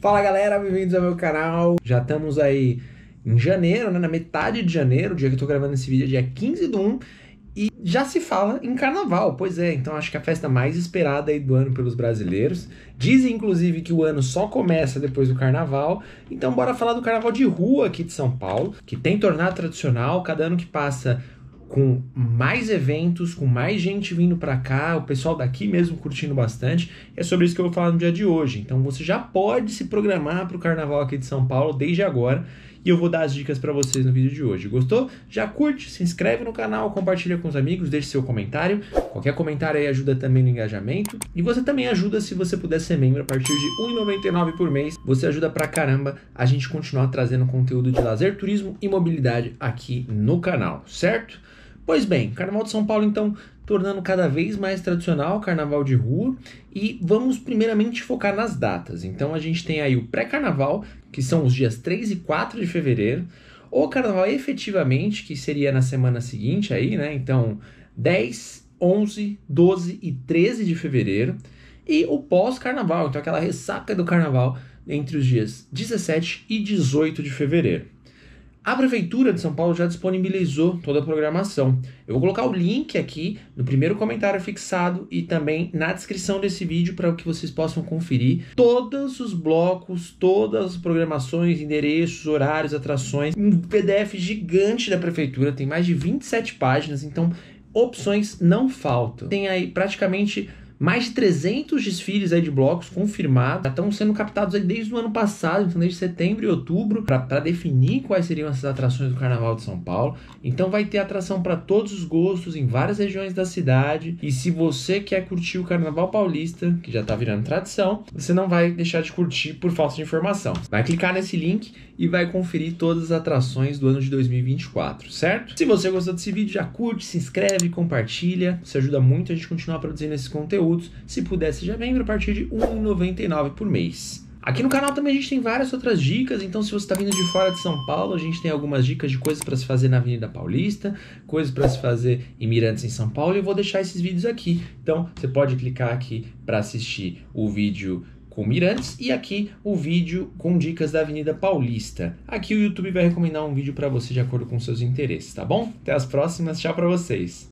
Fala galera, bem-vindos ao meu canal. Já estamos aí em janeiro, né? na metade de janeiro, o dia que eu tô gravando esse vídeo é dia 15 do 1 e já se fala em carnaval, pois é, então acho que a festa mais esperada aí do ano pelos brasileiros. Dizem inclusive que o ano só começa depois do carnaval, então bora falar do carnaval de rua aqui de São Paulo, que tem tornado tradicional, cada ano que passa com mais eventos, com mais gente vindo para cá, o pessoal daqui mesmo curtindo bastante. É sobre isso que eu vou falar no dia de hoje. Então você já pode se programar para o carnaval aqui de São Paulo desde agora e eu vou dar as dicas para vocês no vídeo de hoje. Gostou? Já curte, se inscreve no canal, compartilha com os amigos, deixe seu comentário. Qualquer comentário aí ajuda também no engajamento e você também ajuda se você puder ser membro a partir de R$1,99 por mês. Você ajuda pra caramba a gente continuar trazendo conteúdo de lazer, turismo e mobilidade aqui no canal, certo? Pois bem, Carnaval de São Paulo então tornando cada vez mais tradicional o carnaval de rua e vamos primeiramente focar nas datas. Então a gente tem aí o pré-carnaval, que são os dias 3 e 4 de fevereiro, o carnaval efetivamente, que seria na semana seguinte aí, né? Então 10, 11, 12 e 13 de fevereiro e o pós-carnaval, então aquela ressaca do carnaval entre os dias 17 e 18 de fevereiro. A Prefeitura de São Paulo já disponibilizou toda a programação. Eu vou colocar o link aqui no primeiro comentário fixado e também na descrição desse vídeo para que vocês possam conferir todos os blocos, todas as programações, endereços, horários, atrações. Um PDF gigante da Prefeitura, tem mais de 27 páginas, então opções não faltam. Tem aí praticamente mais de 300 desfiles aí de blocos confirmados já estão sendo captados aí desde o ano passado, então desde setembro e outubro, para definir quais seriam essas atrações do Carnaval de São Paulo. Então vai ter atração para todos os gostos em várias regiões da cidade. E se você quer curtir o Carnaval Paulista, que já está virando tradição, você não vai deixar de curtir por falta de informação. Vai clicar nesse link e vai conferir todas as atrações do ano de 2024, certo? Se você gostou desse vídeo, já curte, se inscreve, compartilha. Isso ajuda muito a gente continuar produzindo esse conteúdo conteúdos. Se puder, seja membro a partir de R$ 1,99 por mês. Aqui no canal também a gente tem várias outras dicas, então se você está vindo de fora de São Paulo, a gente tem algumas dicas de coisas para se fazer na Avenida Paulista, coisas para se fazer em Mirantes em São Paulo, e eu vou deixar esses vídeos aqui. Então você pode clicar aqui para assistir o vídeo com Mirantes e aqui o vídeo com dicas da Avenida Paulista. Aqui o YouTube vai recomendar um vídeo para você de acordo com seus interesses, tá bom? Até as próximas, tchau para vocês.